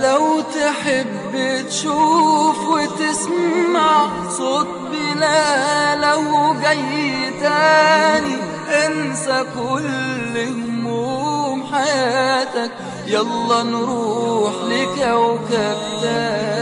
لو تحب تشوف وتسمع صوت بلال لو جاي تاني انسى كل هموم حياتك يلا نروح لكوكب تاني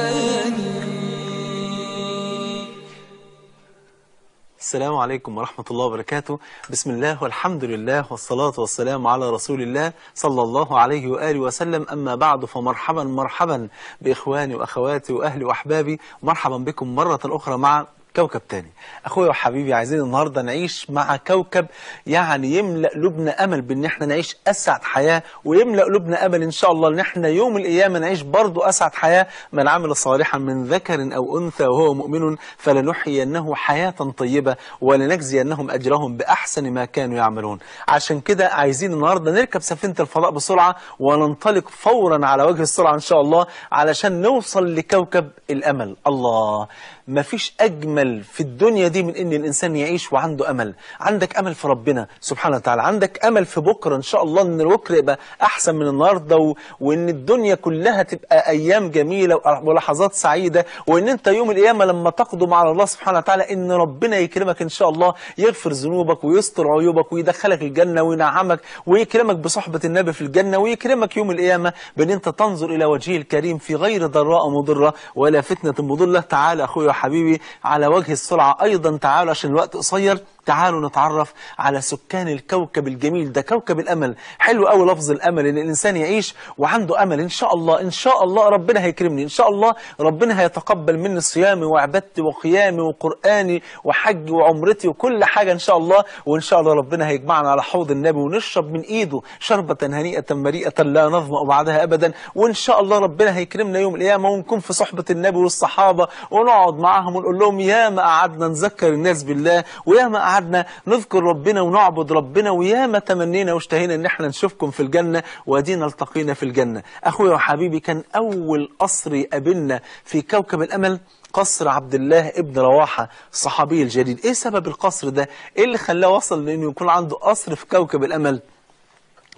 السلام عليكم ورحمة الله وبركاته بسم الله والحمد لله والصلاة والسلام على رسول الله صلى الله عليه وآله وسلم أما بعد فمرحبا مرحبا بإخواني وأخواتي وأهلي وأحبابي مرحبا بكم مرة أخرى مع كوكب تاني اخويا وحبيبي عايزين النهارده نعيش مع كوكب يعني يملا قلوبنا امل بان احنا نعيش اسعد حياه ويملا قلوبنا امل ان شاء الله ان احنا يوم القيامه نعيش برضه اسعد حياه من عمل صالحا من ذكر او انثى وهو مؤمن فلنحيينه حياه طيبه ولنجزينهم اجرهم باحسن ما كانوا يعملون عشان كده عايزين النهارده نركب سفينه الفضاء بسرعه وننطلق فورا على وجه السرعه ان شاء الله علشان نوصل لكوكب الامل الله مفيش أجمل في الدنيا دي من أن الإنسان يعيش وعنده أمل عندك أمل في ربنا سبحانه وتعالى عندك أمل في بكرة إن شاء الله أن بكرة يبقى أحسن من النهاردة وأن الدنيا كلها تبقى أيام جميلة ولحظات سعيدة وأن أنت يوم القيامة لما تقدم على الله سبحانه وتعالى أن ربنا يكرمك إن شاء الله يغفر ذنوبك ويستر عيوبك ويدخلك الجنة وينعمك ويكرمك بصحبة النبي في الجنة ويكرمك يوم القيامة بأن أنت تنظر إلى وجهه الكريم في غير ضراء مضرة ولا فتنة مضلة تعالى أخويا حبيبي على وجه السرعة أيضا تعالوا عشان الوقت قصير تعالوا نتعرف على سكان الكوكب الجميل ده كوكب الأمل حلو قوي لفظ الأمل إن الإنسان يعيش وعنده أمل إن شاء الله إن شاء الله ربنا هيكرمني إن شاء الله ربنا هيتقبل مني صيامي وعبادتي وقيامي وقرآني وحجي وعمرتي وكل حاجة إن شاء الله وإن شاء الله ربنا هيجمعنا على حوض النبي ونشرب من إيده شربة هنيئة مريئة لا نظمأ بعدها أبدا وإن شاء الله ربنا هيكرمنا يوم القيامة ونكون في صحبة النبي والصحابة ونقعد معاهم ونقول لهم يا ما قعدنا نذكر الناس بالله ويا ما قعدنا نذكر ربنا ونعبد ربنا وياما تمنينا واشتهينا ان احنا نشوفكم في الجنة وادينا التقينا في الجنة اخويا وحبيبي كان اول قصر يقابلنا في كوكب الامل قصر عبد الله ابن رواحة الصحابي الجليل ايه سبب القصر ده ايه اللي خلاه وصل لانه يكون عنده قصر في كوكب الامل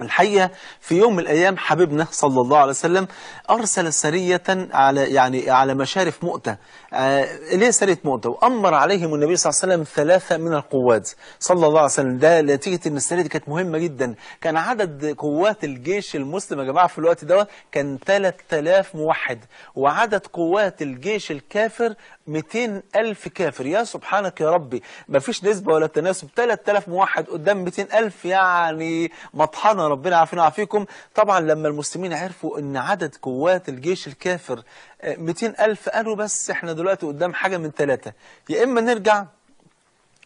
الحقيقة في يوم من الأيام حبيبنا صلى الله عليه وسلم أرسل سرية على يعني على مشارف مؤتة آه ليه سرية مؤتة وأمر عليهم النبي صلى الله عليه وسلم ثلاثة من القواد صلى الله عليه وسلم ده نتيجة إن السرية دي كانت مهمة جدا كان عدد قوات الجيش المسلم يا جماعة في الوقت دوت كان 3000 موحد وعدد قوات الجيش الكافر 200 ألف كافر يا سبحانك يا ربي ما فيش نسبة ولا تناسب 3000 موحد قدام 200 ألف يعني مطحنة ربنا عافينا عافيكم طبعا لما المسلمين عرفوا أن عدد قوات الجيش الكافر 200 آه، ألف قالوا بس احنا دلوقتي قدام حاجة من ثلاثة يا إما نرجع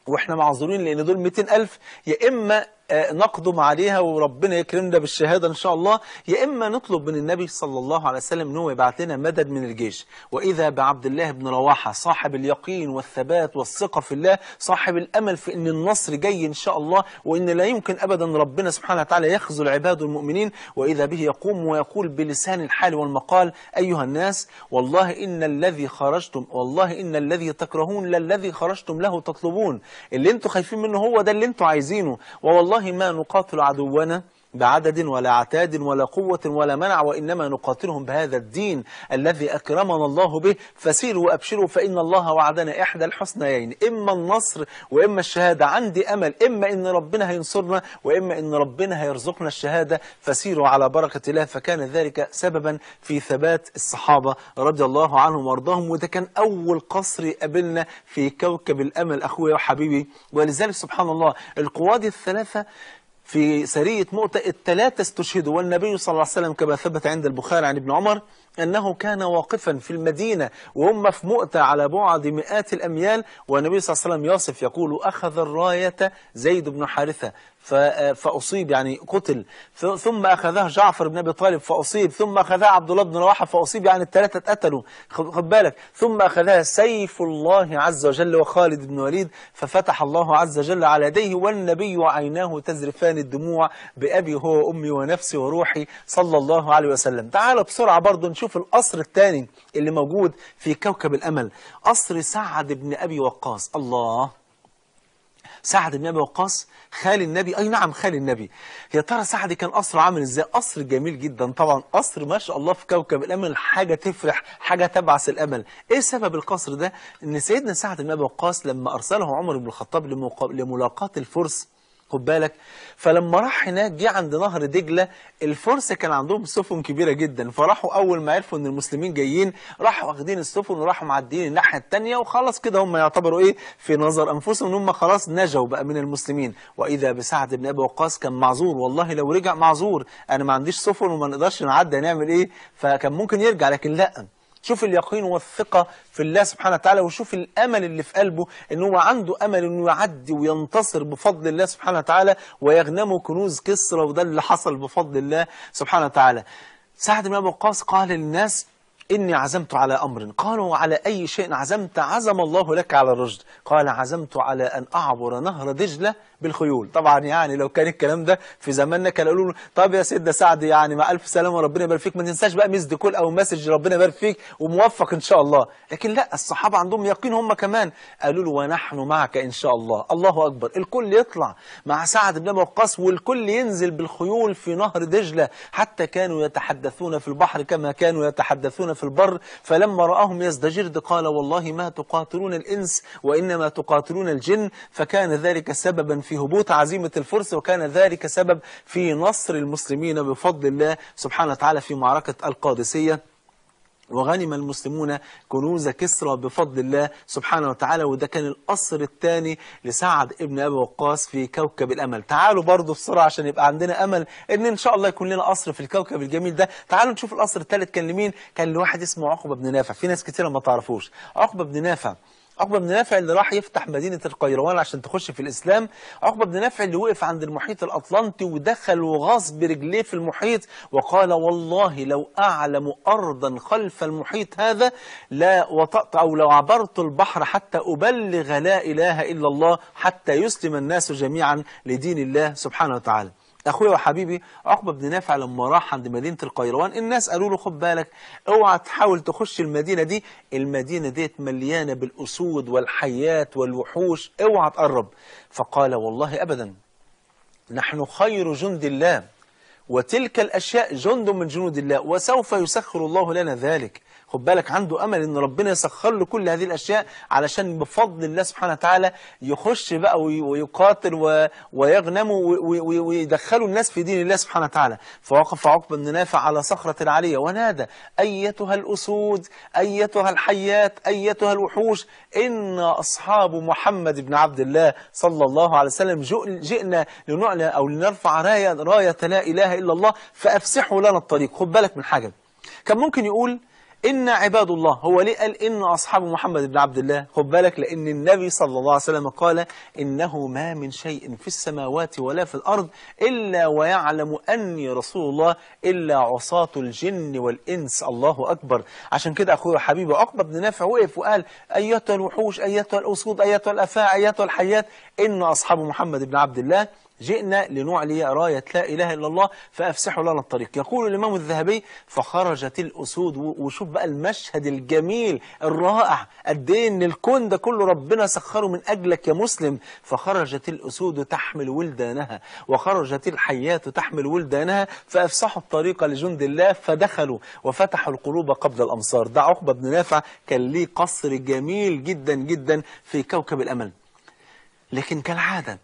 واحنا معذورين لأن دول 200 ألف يا إما آه، نقدم عليها وربنا يكرمنا بالشهادة إن شاء الله يا إما نطلب من النبي صلى الله عليه وسلم أنه يبعث لنا مدد من الجيش وإذا بعبد الله بن رواحة صاحب اليقين والثبات والثقة في الله صاحب الأمل في أن النصر جاي إن شاء الله وإن لا يمكن أبدا ربنا سبحانه وتعالى يخذل عباده المؤمنين وإذا به يقوم ويقول بلسان الحال والمقال أيها الناس والله إن الذي خرجتم والله إن الذي تكرهون للذي خرجتم له تطلبون اللي أنتم خايفين منه هو ده اللي أنتم عايزينه ووالله والله ما نقاتل عدونا بعدد ولا عتاد ولا قوة ولا منع وإنما نقاتلهم بهذا الدين الذي أكرمنا الله به فسيروا أبشروا فإن الله وعدنا إحدى الحسنيين إما النصر وإما الشهادة عندي أمل إما إن ربنا هينصرنا وإما إن ربنا هيرزقنا الشهادة فسيروا على بركة الله فكان ذلك سببا في ثبات الصحابة رضي الله عنهم وارضاهم وده كان أول قصر قابلنا في كوكب الأمل أخويا وحبيبي ولذلك سبحان الله القواد الثلاثة في سرية مؤتة الثلاثة استشهدوا والنبي صلى الله عليه وسلم كما ثبت عند البخاري عن ابن عمر أنه كان واقفا في المدينة وهم في مؤتة على بعد مئات الأميال والنبي صلى الله عليه وسلم يصف يقول أخذ الراية زيد بن حارثة فأصيب يعني قتل ثم أخذها جعفر بن أبي طالب فأصيب ثم أخذها عبد الله بن رواحة فأصيب يعني الثلاثة اتقتلوا خد بالك ثم أخذها سيف الله عز وجل وخالد بن وليد ففتح الله عز وجل على يديه والنبي عيناه تزرفان الدموع بأبي هو أمي ونفسي وروحي صلى الله عليه وسلم تعال بسرعة برضه نشوف نشوف القصر الثاني اللي موجود في كوكب الأمل قصر سعد بن أبي وقاص الله سعد بن أبي وقاص خال النبي أي نعم خال النبي يا ترى سعد كان قصر عامل إزاي قصر جميل جدا طبعا قصر ما شاء الله في كوكب الأمل حاجة تفرح حاجة تبعث الأمل إيه سبب القصر ده إن سيدنا سعد بن أبي وقاص لما أرسله عمر بن الخطاب لملاقاة الفرس خد بالك فلما راح هناك جه عند نهر دجله الفرس كان عندهم سفن كبيره جدا فراحوا اول ما عرفوا ان المسلمين جايين راحوا واخدين السفن وراحوا معديين الناحيه الثانيه وخلاص كده هم يعتبروا ايه في نظر انفسهم ان هم خلاص نجوا بقى من المسلمين واذا بسعد بن ابي وقاص كان معذور والله لو رجع معذور انا ما عنديش سفن وما نقدرش نعدي هنعمل ايه فكان ممكن يرجع لكن لا شوف اليقين والثقة في الله سبحانه وتعالى وشوف الأمل اللي في قلبه إن هو عنده أمل إنه يعدي وينتصر بفضل الله سبحانه وتعالى ويغنمه كنوز كسرى وده اللي حصل بفضل الله سبحانه وتعالى سعد بن أبي وقاص قال للناس إني عزمت على أمر قالوا على أي شيء عزمت عزم الله لك على الرشد قال عزمت على أن أعبر نهر دجلة بالخيول طبعا يعني لو كان الكلام ده في زماننا كانوا يقولوا طب يا سيدنا سعد يعني مع ألف سلامة ربنا يبارك فيك ما تنساش بقى مسد كل أو مسج ربنا يبارك فيك وموفق إن شاء الله لكن لا الصحابة عندهم يقين هم كمان قالوا له ونحن معك إن شاء الله الله أكبر الكل يطلع مع سعد بن وقاص والكل ينزل بالخيول في نهر دجلة حتى كانوا يتحدثون في البحر كما كانوا يتحدثون في البر فلما رآهم يزدجرد قال والله ما تقاتلون الإنس وإنما تقاتلون الجن فكان ذلك سببا في هبوط عزيمة الفرس وكان ذلك سبب في نصر المسلمين بفضل الله سبحانه وتعالى في معركة القادسية وغنم المسلمون كنوز كسرى بفضل الله سبحانه وتعالى وده كان القصر الثاني لسعد ابن أبي وقاص في كوكب الأمل تعالوا برضو بسرعة عشان يبقى عندنا أمل إن إن شاء الله يكون لنا قصر في الكوكب الجميل ده تعالوا نشوف القصر الثالث كان لمين كان لواحد اسمه عقبة بن نافع في ناس كثيره ما تعرفوش عقبة بن نافع عقبة بن نافع اللي راح يفتح مدينة القيروان عشان تخش في الإسلام عقبة بن نافع اللي وقف عند المحيط الأطلنطي ودخل وغاص برجليه في المحيط وقال والله لو أعلم أرضا خلف المحيط هذا لا وطأت أو لو عبرت البحر حتى أبلغ لا إله إلا الله حتى يسلم الناس جميعا لدين الله سبحانه وتعالى اخويا وحبيبي عقبه بن نافع لما راح عند مدينه القيروان الناس قالوا له خد بالك اوعى تحاول تخش المدينه دي المدينه ديت مليانه بالاسود والحيات والوحوش اوعى تقرب فقال والله ابدا نحن خير جند الله وتلك الاشياء جند من جنود الله وسوف يسخر الله لنا ذلك خد بالك عنده أمل إن ربنا يسخر له كل هذه الأشياء علشان بفضل الله سبحانه وتعالى يخش بقى ويقاتل ويغنم ويغنموا ويدخلوا الناس في دين الله سبحانه وتعالى فوقف عقب بن نافع على صخرة العالية ونادى أيتها الأسود أيتها الحيات أيتها الوحوش إن أصحاب محمد بن عبد الله صلى الله عليه وسلم جئنا لنعلى أو لنرفع راية, راية لا إله إلا الله فأفسحوا لنا الطريق خد بالك من حاجة كان ممكن يقول إن عباد الله هو ليه قال إن أصحاب محمد بن عبد الله خد بالك لأن النبي صلى الله عليه وسلم قال إنه ما من شيء في السماوات ولا في الأرض إلا ويعلم أني رسول الله إلا عصاة الجن والإنس الله أكبر عشان كده أخويا حبيبي عقبة بن نافع وقف وقال أيتها الوحوش أيتها الأسود أيتها الأفاع أيتها الحيات إن أصحاب محمد بن عبد الله جئنا لنعلي راية لا إله إلا الله فأفسحوا لنا الطريق يقول الإمام الذهبي فخرجت الأسود وشوف بقى المشهد الجميل الرائع قد إيه إن الكون ده كله ربنا سخره من أجلك يا مسلم فخرجت الأسود تحمل ولدانها وخرجت الحياة تحمل ولدانها فأفسحوا الطريق لجند الله فدخلوا وفتحوا القلوب قبل الأمصار ده عقبة بن نافع كان ليه قصر جميل جدا جدا في كوكب الأمل لكن كالعادة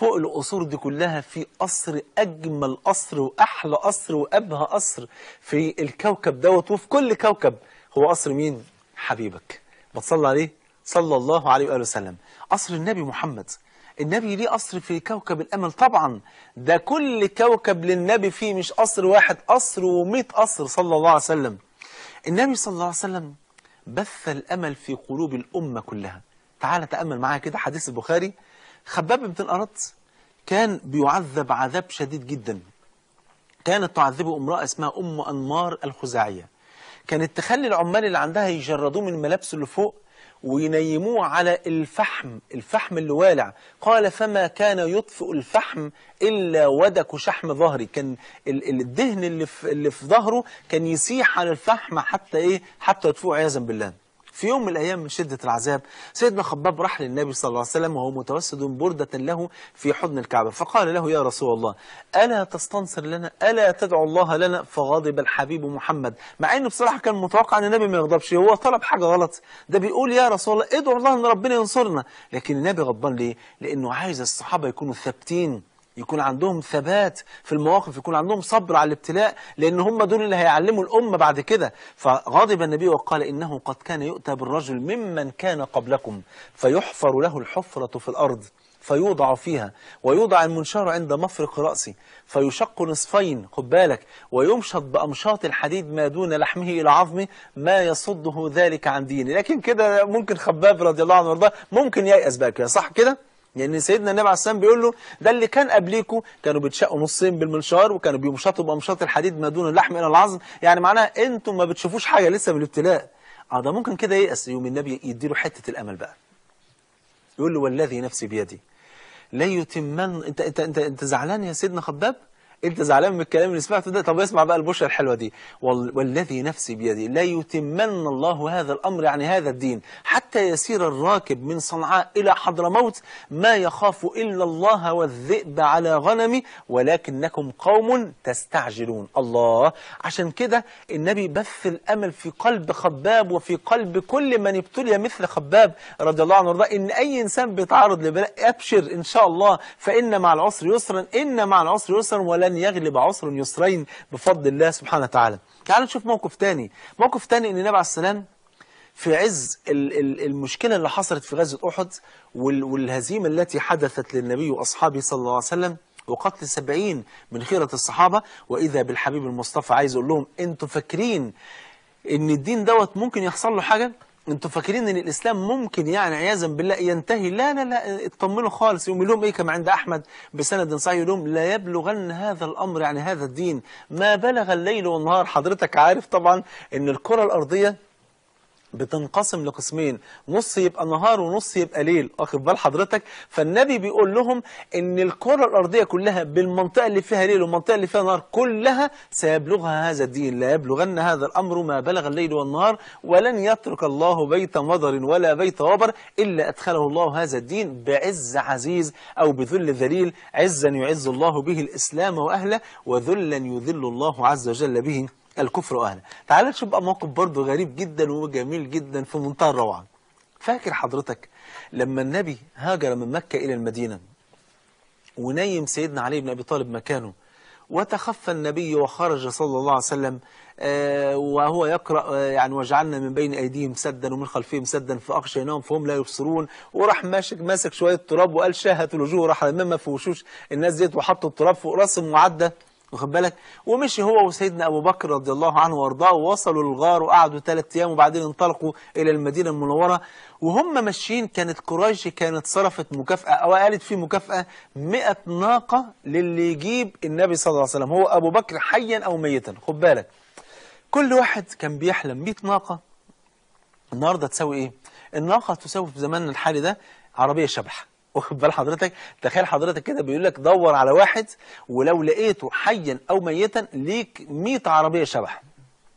فوق القصور دي كلها في قصر أجمل قصر وأحلى قصر وأبهى قصر في الكوكب دوت وفي كل كوكب هو قصر مين؟ حبيبك بتصلى عليه صلى الله عليه وآله وسلم قصر النبي محمد النبي ليه قصر في كوكب الأمل طبعا ده كل كوكب للنبي فيه مش قصر واحد قصر و قصر صلى الله عليه وسلم النبي صلى الله عليه وسلم بث الأمل في قلوب الأمة كلها تعال تأمل معايا كده حديث البخاري خباب بن الأرط كان بيعذب عذاب شديد جدا كانت تعذبه امرأة اسمها أم أنمار الخزاعية كانت تخلي العمال اللي عندها يجردوه من ملابسه اللي فوق وينيموه على الفحم الفحم اللي والع قال فما كان يطفئ الفحم إلا ودك شحم ظهري كان الدهن اللي في, اللي في ظهره كان يسيح على الفحم حتى إيه حتى يطفئه عياذا بالله في يوم من الأيام من شدة العذاب سيدنا خباب راح للنبي صلى الله عليه وسلم وهو متوسد بردة له في حضن الكعبة فقال له يا رسول الله ألا تستنصر لنا ألا تدعو الله لنا فغضب الحبيب محمد مع أنه بصراحة كان متوقع أن النبي ما يغضبش هو طلب حاجة غلط ده بيقول يا رسول الله ادعو الله أن ربنا ينصرنا لكن النبي غضبان ليه لأنه عايز الصحابة يكونوا ثابتين يكون عندهم ثبات في المواقف يكون عندهم صبر على الابتلاء لأن هم دول اللي هيعلموا الأمة بعد كده فغضب النبي وقال إنه قد كان يؤتى بالرجل ممن كان قبلكم فيحفر له الحفرة في الأرض فيوضع فيها ويوضع المنشار عند مفرق رأسه فيشق نصفين خد بالك ويمشط بأمشاط الحديد ما دون لحمه إلى عظمه ما يصده ذلك عن دينه لكن كده ممكن خباب رضي الله عنه وارضاه ممكن ييأس بقى كده صح كده لأن يعني سيدنا النبي عليه والسلام بيقول له ده اللي كان قبليكوا كانوا بيتشقوا نصين بالمنشار وكانوا بيمشطوا بأمشاط الحديد ما دون اللحم إلى العظم يعني معناها أنتم ما بتشوفوش حاجة لسه من الابتلاء اه ده ممكن كده ييأس يوم النبي يديله حتة الأمل بقى يقول له والذي نفسي بيدي لا يتمن انت انت انت, انت زعلان يا سيدنا خباب انت زعلان من الكلام اللي سمعته ده طب اسمع بقى البشره الحلوه دي وال... والذي نفسي بيدي لا يتمن الله هذا الامر يعني هذا الدين حتى يسير الراكب من صنعاء الى حضرموت ما يخاف الا الله والذئب على غنمي ولكنكم قوم تستعجلون الله عشان كده النبي بث الامل في قلب خباب وفي قلب كل من ابتلي مثل خباب رضي الله عنه وارضاه ان اي انسان بيتعرض لبلاء ابشر ان شاء الله فان مع العسر يسرا ان مع العسر يسرا ولا لن يغلب عسر يسرين بفضل الله سبحانه وتعالى تعالوا نشوف موقف تاني موقف تاني ان النبي عليه السلام في عز المشكلة اللي حصلت في غزوة أحد والهزيمة التي حدثت للنبي وأصحابه صلى الله عليه وسلم وقتل سبعين من خيرة الصحابة وإذا بالحبيب المصطفى عايز يقول لهم أنتوا فاكرين إن الدين دوت ممكن يحصل له حاجة انتوا فاكرين ان الاسلام ممكن يعني عياذا بالله ينتهي لا لا لا اطمنوا خالص يقوم لهم ايه كما عند احمد بسند صحيح يقول لا يبلغن هذا الامر يعني هذا الدين ما بلغ الليل والنهار حضرتك عارف طبعا ان الكره الارضيه بتنقسم لقسمين نص يبقى نهار ونص يبقى ليل واخد بال حضرتك فالنبي بيقول لهم ان الكره الارضيه كلها بالمنطقه اللي فيها ليل والمنطقه اللي فيها نهار كلها سيبلغها هذا الدين لا يبلغن هذا الامر ما بلغ الليل والنهار ولن يترك الله بيت مضر ولا بيت وبر الا ادخله الله هذا الدين بعز عزيز او بذل ذليل عزا يعز الله به الاسلام واهله وذلا يذل الله عز وجل به الكفر أهله تعال نشوف بقى موقف برضه غريب جدا وجميل جدا في منتهى الروعة فاكر حضرتك لما النبي هاجر من مكة إلى المدينة ونيم سيدنا علي بن أبي طالب مكانه وتخفى النبي وخرج صلى الله عليه وسلم آه، وهو يقرأ آه، يعني وجعلنا من بين أيديهم سدا ومن خلفهم سدا فأغشيناهم فهم لا يبصرون وراح ماسك ماسك شوية تراب وقال شاهت الوجوه راح لمما في وشوش الناس ديت وحطوا التراب فوق راسهم وعدى واخد بالك ومشي هو وسيدنا ابو بكر رضي الله عنه وارضاه ووصلوا الغار وقعدوا ثلاث ايام وبعدين انطلقوا الى المدينه المنوره وهم ماشيين كانت قريش كانت صرفت مكافاه او قالت في مكافاه 100 ناقه للي يجيب النبي صلى الله عليه وسلم هو ابو بكر حيا او ميتا خد بالك كل واحد كان بيحلم 100 ناقه النهارده تساوي ايه؟ الناقه تساوي في زماننا الحالي ده عربيه شبح واخد بال حضرتك تخيل حضرتك كده بيقول لك دور على واحد ولو لقيته حيا او ميتا ليك 100 عربيه شبح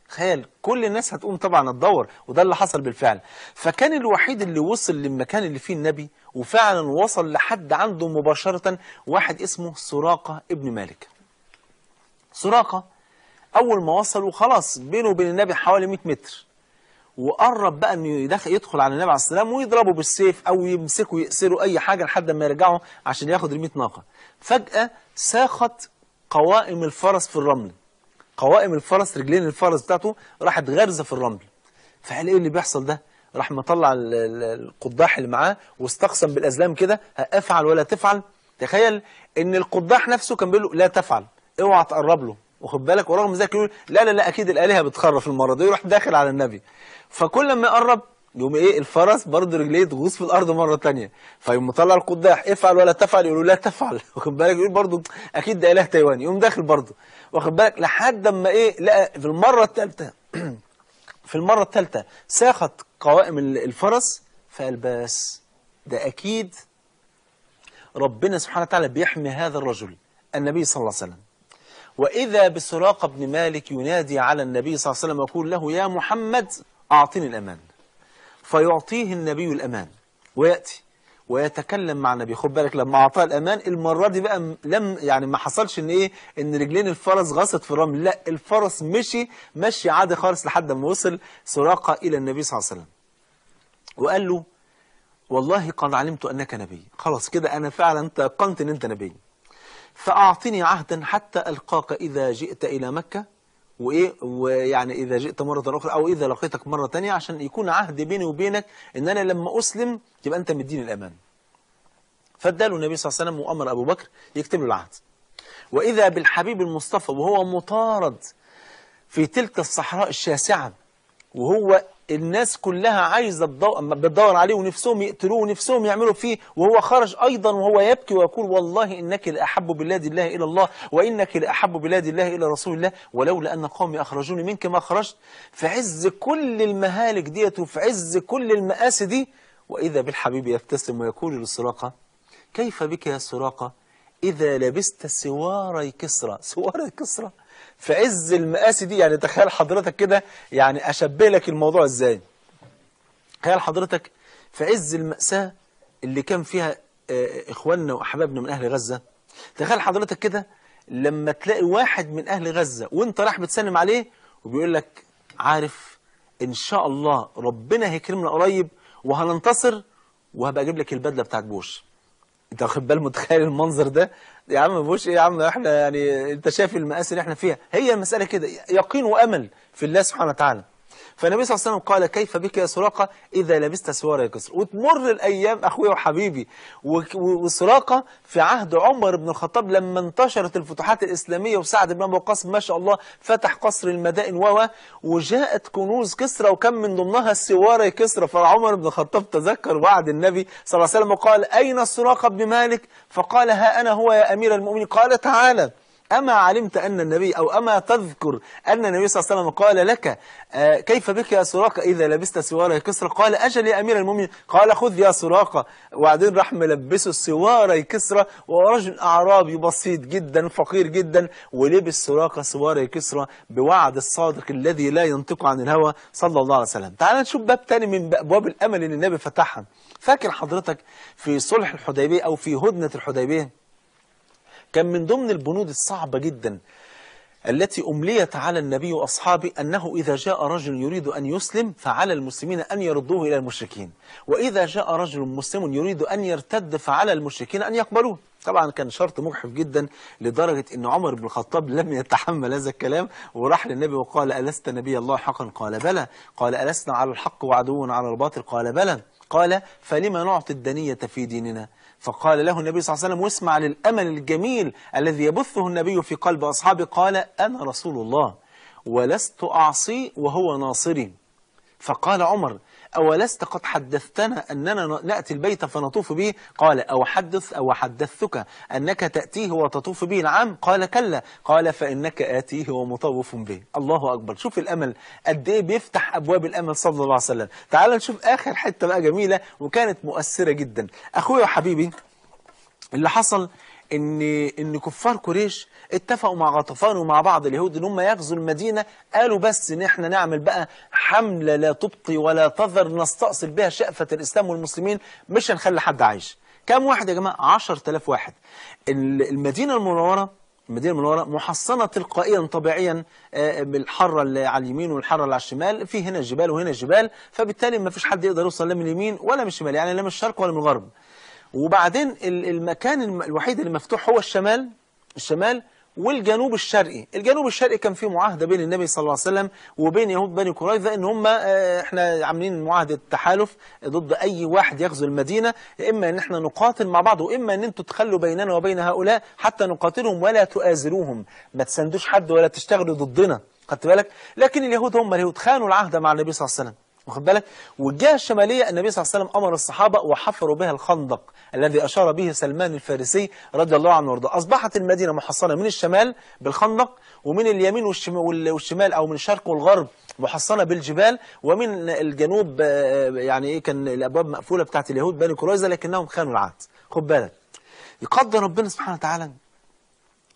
تخيل كل الناس هتقوم طبعا تدور وده اللي حصل بالفعل فكان الوحيد اللي وصل للمكان اللي فيه النبي وفعلا وصل لحد عنده مباشره واحد اسمه سراقه ابن مالك سراقه اول ما وصلوا خلاص بينه وبين النبي حوالي 100 متر وقرب بقى انه يدخل على النبي عليه الصلاه والسلام ويضربه بالسيف او يمسكه يأسره اي حاجه لحد ما يرجعه عشان ياخد ال 100 ناقه. فجاه ساخت قوائم الفرس في الرمل. قوائم الفرس رجلين الفرس بتاعته راحت غرزه في الرمل. فقال ايه اللي بيحصل ده؟ راح مطلع القضاح اللي معاه واستقسم بالازلام كده افعل ولا تفعل تخيل ان القضاح نفسه كان بيقول له لا تفعل اوعى تقرب له واخد بالك ورغم ذلك يقول لا لا لا اكيد الالهه بتخرف المره دي يروح داخل على النبي فكل ما يقرب يقوم ايه الفرس برضه رجليه تغوص في الارض مره ثانيه فيقوم مطلع القداح افعل ولا تفعل يقولوا لا تفعل واخد بالك يقول برضه اكيد ده اله تايواني يقوم داخل برضه واخد بالك لحد اما ايه لقى في المره الثالثه في المره الثالثه ساخت قوائم الفرس فقال بس ده اكيد ربنا سبحانه وتعالى بيحمي هذا الرجل النبي صلى الله عليه وسلم وإذا بسراقة بن مالك ينادي على النبي صلى الله عليه وسلم ويقول له يا محمد أعطني الأمان فيعطيه النبي الأمان ويأتي ويتكلم مع النبي خد بالك لما اعطاه الامان المره دي بقى لم يعني ما حصلش ان ايه ان رجلين الفرس غصت في الرمل لا الفرس مشي مشي عادي خالص لحد ما وصل سراقه الى النبي صلى الله عليه وسلم وقال له والله قد علمت انك نبي خلاص كده انا فعلا تيقنت ان انت نبي فأعطني عهدا حتى ألقاك إذا جئت إلى مكة وإيه ويعني إذا جئت مرة أخرى أو إذا لقيتك مرة تانية عشان يكون عهد بيني وبينك إن أنا لما أسلم تبقى أنت مديني الأمان فاداله النبي صلى الله عليه وسلم وأمر أبو بكر يكتب له العهد وإذا بالحبيب المصطفى وهو مطارد في تلك الصحراء الشاسعة وهو الناس كلها عايزة بتدور عليه ونفسهم يقتلوه ونفسهم يعملوا فيه وهو خرج أيضا وهو يبكي ويقول والله إنك لأحب بلاد الله إلى الله وإنك لأحب بلاد الله إلى رسول الله ولولا أن قومي أخرجوني منك ما خرجت في عز كل المهالك ديت وفي عز كل المآسي دي وإذا بالحبيب يبتسم ويقول للسراقة كيف بك يا سراقة إذا لبست سواري كسرى سواري كسرى في عز المقاسي دي يعني تخيل حضرتك كده يعني أشبه لك الموضوع إزاي تخيل حضرتك في عز المأساة اللي كان فيها آه، آه، إخواننا وأحبابنا من أهل غزة تخيل حضرتك كده لما تلاقي واحد من أهل غزة وانت راح بتسلم عليه وبيقول لك عارف إن شاء الله ربنا هيكرمنا قريب وهننتصر وهبقى أجيب لك البدلة بتاعت بوش انت واخد بال متخيل المنظر ده يا عم بوش ايه يا عم احنا يعني انت شايف المآسي اللي احنا فيها هي المسألة كده يقين وأمل في الله سبحانه وتعالى فالنبي صلى الله عليه وسلم قال كيف بك يا سراقة إذا لبست سوار يا كسر وتمر الأيام أخويا وحبيبي وسراقة في عهد عمر بن الخطاب لما انتشرت الفتوحات الإسلامية وسعد بن أبي قاسم ما شاء الله فتح قصر المدائن و وجاءت كنوز كسرى وكم من ضمنها السوار كسرى فعمر بن الخطاب تذكر وعد النبي صلى الله عليه وسلم وقال أين سراقة بن مالك فقال ها أنا هو يا أمير المؤمنين قال تعالى أما علمت أن النبي أو أما تذكر أن النبي صلى الله عليه وسلم قال لك آه، كيف بك يا سراقة إذا لبست سوار كسرى قال أجل يا أمير المؤمنين قال خذ يا سراقة وبعدين راح ملبسه سوار كسرى ورجل أعرابي بسيط جدا فقير جدا ولبس سراقة سوار كسرى بوعد الصادق الذي لا ينطق عن الهوى صلى الله عليه وسلم تعال نشوف باب تاني من أبواب الأمل اللي النبي فتحها فاكر حضرتك في صلح الحديبية أو في هدنة الحديبية كان من ضمن البنود الصعبة جدا التي أمليت على النبي وأصحابه أنه إذا جاء رجل يريد أن يسلم فعلى المسلمين أن يردوه إلى المشركين وإذا جاء رجل مسلم يريد أن يرتد فعلى المشركين أن يقبلوه طبعا كان شرط مجحف جدا لدرجة أن عمر بن الخطاب لم يتحمل هذا الكلام وراح للنبي وقال ألست نبي الله حقا قال بلى قال ألسنا على الحق وعدونا على الباطل قال بلى قال فلما نعطي الدنية في ديننا فقال له النبي صلى الله عليه وسلم واسمع للأمل الجميل الذي يبثه النبي في قلب أصحابه قال أنا رسول الله ولست أعصي وهو ناصري فقال عمر أولست قد حدثتنا أننا نأتي البيت فنطوف به قال أو حدث أو حدثتك أنك تأتيه وتطوف به نعم قال كلا قال فإنك آتيه ومطوف به الله أكبر شوف الأمل قد إيه بيفتح أبواب الأمل صلى الله عليه وسلم تعال نشوف آخر حتة بقى جميلة وكانت مؤثرة جدا أخويا وحبيبي اللي حصل ان ان كفار قريش اتفقوا مع غطفان ومع بعض اليهود ان هم يغزوا المدينه قالوا بس ان احنا نعمل بقى حمله لا تبقي ولا تذر نستأصل بها شقفه الاسلام والمسلمين مش هنخلي حد عايش. كام واحد يا جماعه؟ 10000 واحد. المدينه المنوره المدينه المنوره محصنه تلقائيا طبيعيا آه، بالحاره اللي على اليمين والحاره اللي على الشمال، في هنا جبال وهنا جبال، فبالتالي ما فيش حد يقدر يوصل لا من اليمين ولا من الشمال، يعني لا من الشرق ولا من الغرب. وبعدين المكان الوحيد اللي مفتوح هو الشمال الشمال والجنوب الشرقي الجنوب الشرقي كان فيه معاهدة بين النبي صلى الله عليه وسلم وبين يهود بني قريظة ان هم آه، احنا عاملين معاهدة تحالف ضد اي واحد يغزو المدينة اما ان احنا نقاتل مع بعض واما ان انتوا تخلوا بيننا وبين هؤلاء حتى نقاتلهم ولا تؤازروهم ما تسندوش حد ولا تشتغلوا ضدنا خدت بالك لكن اليهود هم اليهود خانوا العهد مع النبي صلى الله عليه وسلم واخد بالك والجهه الشماليه النبي صلى الله عليه وسلم امر الصحابه وحفروا بها الخندق الذي اشار به سلمان الفارسي رضي الله عنه وارضاه اصبحت المدينه محصنه من الشمال بالخندق ومن اليمين والشمال او من الشرق والغرب محصنه بالجبال ومن الجنوب آه، آه، يعني ايه كان الابواب مقفوله بتاعت اليهود بني قريظه لكنهم خانوا العهد خد بالك يقدر ربنا سبحانه وتعالى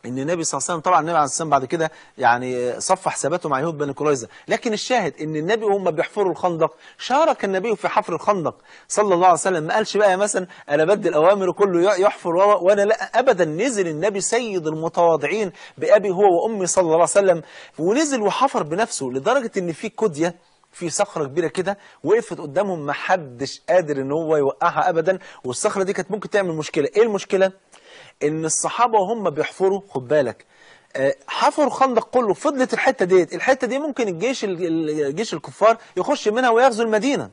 ان النبي صلى الله عليه وسلم طبعا النبي عليه السلام بعد كده يعني صف حساباته مع يهود بني قريظه لكن الشاهد ان النبي وهم بيحفروا الخندق شارك النبي في حفر الخندق صلى الله عليه وسلم ما قالش بقى مثلا انا بدي الاوامر كله يحفر وانا لا ابدا نزل النبي سيد المتواضعين بابي هو وامي صلى الله عليه وسلم ونزل وحفر بنفسه لدرجه ان في كديه في صخرة كبيرة كده وقفت قدامهم ما حدش قادر ان هو يوقعها ابدا والصخرة دي كانت ممكن تعمل مشكلة ايه المشكلة ان الصحابه وهم بيحفروا خد بالك آه، حفروا خندق كله فضلت الحته ديت الحته دي ممكن الجيش الجيش الكفار يخش منها ويغزو المدينه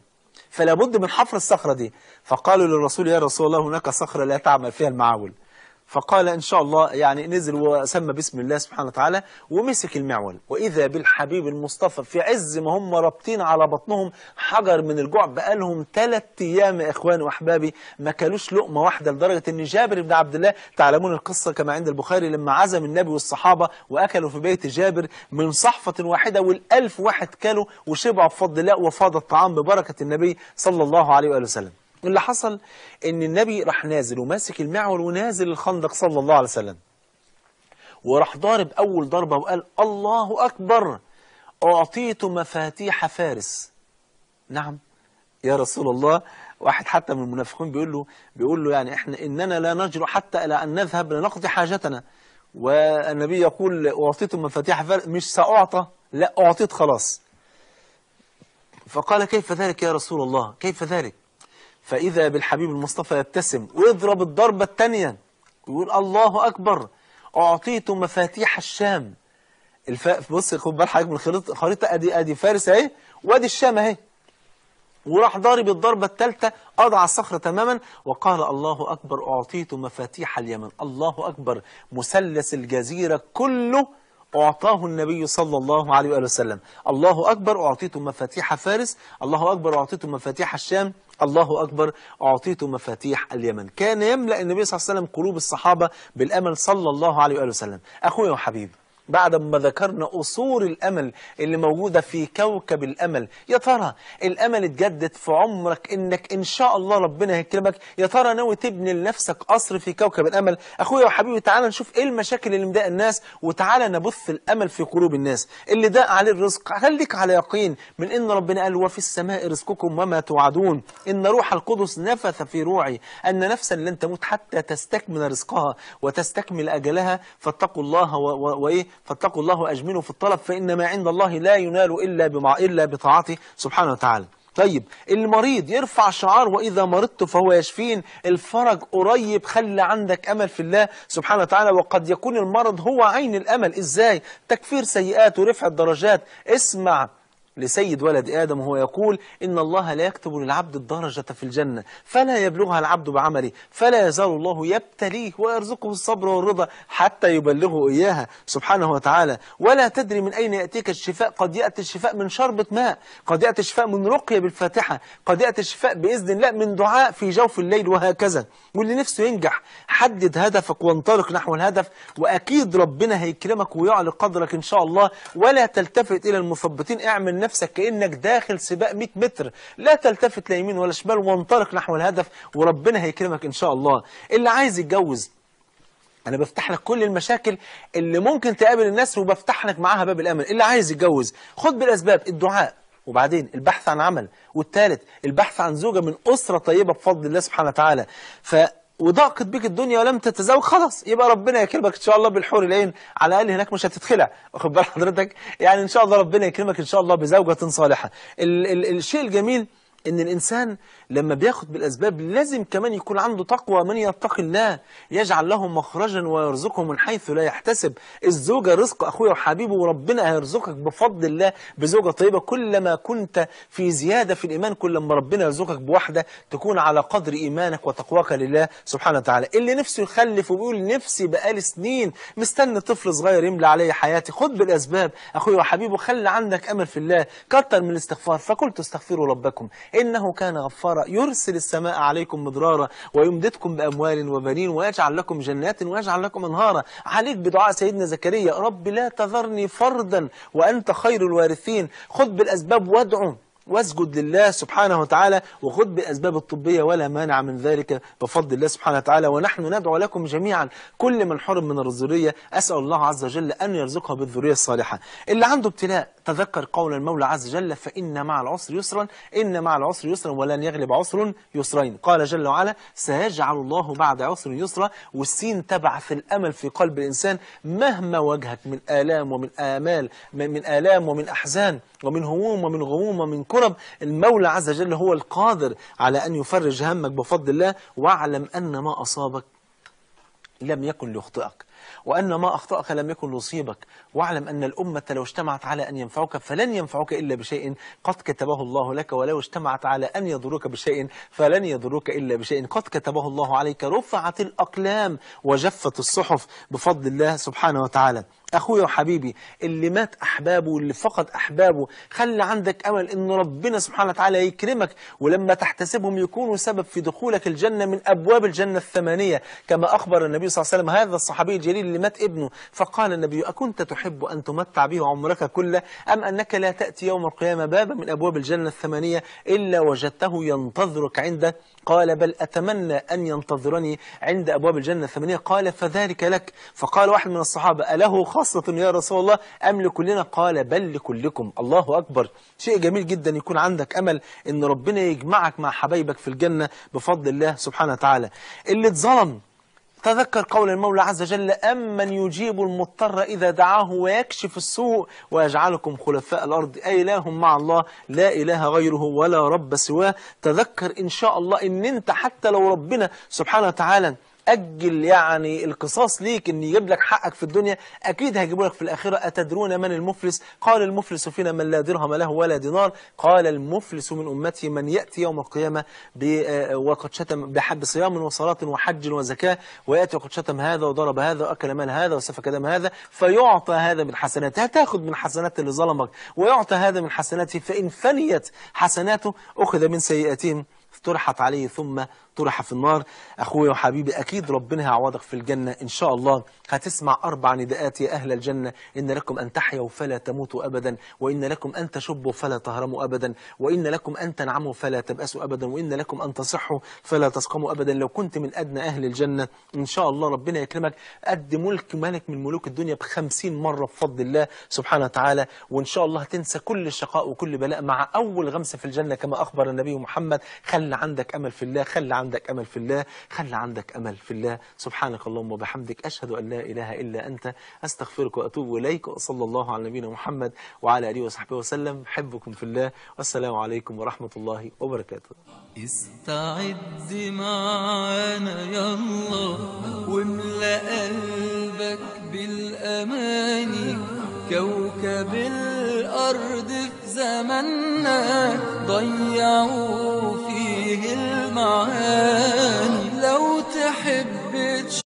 فلا بد من حفر الصخره دي فقالوا للرسول يا رسول الله هناك صخره لا تعمل فيها المعاول فقال إن شاء الله يعني نزل وسمى باسم الله سبحانه وتعالى ومسك المعول وإذا بالحبيب المصطفى في عز ما هم رابطين على بطنهم حجر من الجوع بقالهم ثلاث أيام يا إخواني وأحبابي ما كلوش لقمة واحدة لدرجة إن جابر بن عبد الله تعلمون القصة كما عند البخاري لما عزم النبي والصحابة وأكلوا في بيت جابر من صحفة واحدة والألف واحد كلوا وشبعوا بفضل الله وفاض الطعام ببركة النبي صلى الله عليه وآله وسلم اللي حصل ان النبي راح نازل وماسك المعول ونازل الخندق صلى الله عليه وسلم وراح ضارب اول ضربه وقال الله اكبر اعطيت مفاتيح فارس نعم يا رسول الله واحد حتى من المنافقين بيقول له بيقول له يعني احنا اننا لا نجرؤ حتى الى ان نذهب لنقضي حاجتنا والنبي يقول اعطيت مفاتيح فارس مش ساعطى لا اعطيت خلاص فقال كيف ذلك يا رسول الله كيف ذلك فإذا بالحبيب المصطفى يبتسم ويضرب الضربة الثانية ويقول الله أكبر أعطيت مفاتيح الشام الف... بص خد بال حضرتك من الخريطة الخريطة أدي أدي فارس أهي وأدي الشام أهي وراح ضارب الضربة الثالثة أضع الصخرة تماما وقال الله أكبر أعطيت مفاتيح اليمن الله أكبر مثلث الجزيرة كله أعطاه النبي صلى الله عليه وآله وسلم الله أكبر أعطيت مفاتيح فارس الله أكبر أعطيت مفاتيح الشام الله أكبر أعطيت مفاتيح اليمن كان يملأ النبي صلى الله عليه وسلم قلوب الصحابة بالأمل صلى الله عليه وآله وسلم أخويا وحبيبي بعد ما ذكرنا أصول الأمل اللي موجودة في كوكب الأمل يا ترى الأمل اتجدد في عمرك إنك إن شاء الله ربنا هيكرمك يا ترى ناوي تبني لنفسك قصر في كوكب الأمل أخويا وحبيبي تعالى نشوف إيه المشاكل اللي مضايقه الناس وتعالى نبث الأمل في قلوب الناس اللي ضاق عليه الرزق خليك على يقين من إن ربنا قال وفي السماء رزقكم وما توعدون إن روح القدس نفث في روعي أن نفسا لن تموت حتى تستكمل رزقها وتستكمل أجلها فاتقوا الله وإيه فاتقوا الله واجملوا في الطلب فإن ما عند الله لا ينال إلا, بمع... إلا بطاعته سبحانه وتعالى طيب المريض يرفع شعار وإذا مرضت فهو يشفين الفرج قريب خلي عندك أمل في الله سبحانه وتعالى وقد يكون المرض هو عين الأمل إزاي تكفير سيئات ورفع الدرجات اسمع لسيد ولد آدم وهو يقول إن الله لا يكتب للعبد الدرجة في الجنة فلا يبلغها العبد بعمله فلا يزال الله يبتليه ويرزقه الصبر والرضا حتى يبلغه إياها سبحانه وتعالى ولا تدري من أين يأتيك الشفاء قد يأتي الشفاء من شربة ماء قد يأتي الشفاء من رقية بالفاتحة قد يأتي الشفاء بإذن الله من دعاء في جوف الليل وهكذا واللي نفسه ينجح حدد هدفك وانطلق نحو الهدف وأكيد ربنا هيكرمك ويعلي قدرك إن شاء الله ولا تلتفت إلى المثبتين اعمل نفسك كأنك داخل سباق 100 متر لا تلتفت لا يمين ولا شمال وانطلق نحو الهدف وربنا هيكرمك إن شاء الله اللي عايز يتجوز انا بفتح لك كل المشاكل اللي ممكن تقابل الناس وبفتح لك معاها باب الامل اللي عايز يتجوز خد بالاسباب الدعاء وبعدين البحث عن عمل والثالث البحث عن زوجه من اسره طيبه بفضل الله سبحانه وتعالى ف وضاقت بك الدنيا ولم تتزوج خلاص يبقى ربنا يكرمك ان شاء الله بالحور العين على الاقل هناك مش هتتخلع واخد بال حضرتك يعني ان شاء الله ربنا يكرمك ان شاء الله بزوجه صالحه ال ال الشيء الجميل ان الانسان لما بياخد بالاسباب لازم كمان يكون عنده تقوى من يتقي الله يجعل لهم مخرجا ويرزقهم من حيث لا يحتسب الزوجه رزق اخويا وحبيبه وربنا هيرزقك بفضل الله بزوجه طيبه كلما كنت في زياده في الايمان كلما ربنا يرزقك بواحده تكون على قدر ايمانك وتقواك لله سبحانه وتعالى اللي نفسه يخلف وبيقول نفسي بقالي سنين مستني طفل صغير يملى علي حياتي خد بالاسباب اخويا وحبيبه خلي عندك امل في الله كتر من الاستغفار فقلت استغفروا ربكم إنه كان غفارا يرسل السماء عليكم مدرارا ويمددكم بأموال وبنين ويجعل لكم جنات ويجعل لكم أنهارا عليك بدعاء سيدنا زكريا رب لا تذرني فردا وأنت خير الوارثين خذ بالأسباب وادعو واسجد لله سبحانه وتعالى وخذ بالأسباب الطبية ولا مانع من ذلك بفضل الله سبحانه وتعالى ونحن ندعو لكم جميعا كل من حرم من الذرية أسأل الله عز وجل أن يرزقها بالذرية الصالحة اللي عنده ابتلاء تذكر قول المولى عز وجل فإن مع العسر يسرا إن مع العسر يسرا ولن يغلب عسر يسرين قال جل وعلا سيجعل الله بعد عسر يسرا والسين تبعث الأمل في قلب الإنسان مهما واجهك من آلام ومن آمال من آلام ومن أحزان ومن هموم ومن غموم ومن كرب المولى عز وجل هو القادر على أن يفرج همك بفضل الله واعلم أن ما أصابك لم يكن ليخطئك وأن ما أخطأك لم يكن يصيبك واعلم أن الأمة لو اجتمعت على أن ينفعك فلن ينفعك إلا بشيء قد كتبه الله لك ولو اجتمعت على أن يضروك بشيء فلن يضروك إلا بشيء قد كتبه الله عليك رفعت الأقلام وجفت الصحف بفضل الله سبحانه وتعالى أخويا وحبيبي اللي مات أحبابه واللي فقد أحبابه خلي عندك أمل أن ربنا سبحانه وتعالى يكرمك ولما تحتسبهم يكونوا سبب في دخولك الجنة من أبواب الجنة الثمانية كما أخبر النبي صلى الله عليه وسلم هذا الصحابي الجليل اللي مات ابنه فقال النبي أكنت تحب أن تمتع به عمرك كله أم أنك لا تأتي يوم القيامة بابا من أبواب الجنة الثمانية إلا وجدته ينتظرك عنده قال بل أتمنى أن ينتظرني عند أبواب الجنة الثمانية قال فذلك لك فقال واحد من الصحابة أله خاصة يا رسول الله أم لكلنا قال بل لكلكم الله أكبر شيء جميل جدا يكون عندك أمل أن ربنا يجمعك مع حبايبك في الجنة بفضل الله سبحانه وتعالى اللي اتظلم تذكر قول المولى عز وجل أمن يجيب المضطر إذا دعاه ويكشف السوء ويجعلكم خلفاء الأرض أي إله مع الله لا إله غيره ولا رب سواه تذكر إن شاء الله إن أنت حتى لو ربنا سبحانه وتعالى أجل يعني القصاص ليك إن يجيب لك حقك في الدنيا أكيد هيجيبوا لك في الآخرة أتدرون من المفلس قال المفلس فينا من لا درهم له ولا دينار قال المفلس من أمتي من يأتي يوم القيامة آه، وقد شتم بحب صيام وصلاة وحج وزكاة ويأتي وقد شتم هذا وضرب هذا وأكل مال هذا وسفك دم هذا فيعطى هذا من حسناته هتاخد من حسنات اللي ظلمك ويعطى هذا من حسناته فإن فنيت حسناته أخذ من سيئاتهم طرحت عليه ثم طرح في النار أخويا وحبيبي أكيد ربنا هيعوضك في الجنة إن شاء الله هتسمع أربع نداءات يا أهل الجنة إن لكم أن تحيوا فلا تموتوا أبدا وإن لكم أن تشبوا فلا تهرموا أبدا وإن لكم أن تنعموا فلا تبأسوا أبدا وإن لكم أن تصحوا فلا تسقموا أبدا لو كنت من أدنى أهل الجنة إن شاء الله ربنا يكرمك قد ملك ملك من ملوك الدنيا بخمسين مرة بفضل الله سبحانه وتعالى وإن شاء الله تنسى كل شقاء وكل بلاء مع أول غمسة في الجنة كما أخبر النبي محمد خلي عندك أمل في الله خلي عندك أمل في الله خلي عندك أمل في الله سبحانك اللهم وبحمدك أشهد أن لا إله إلا أنت أستغفرك وأتوب إليك وصلى الله على نبينا محمد وعلى آله وصحبه وسلم حبكم في الله والسلام عليكم ورحمة الله وبركاته استعد معانا يلا واملأ قلبك بالأماني كوكب الأرض في زمنا ضيعوا فيه المعاني لو تحب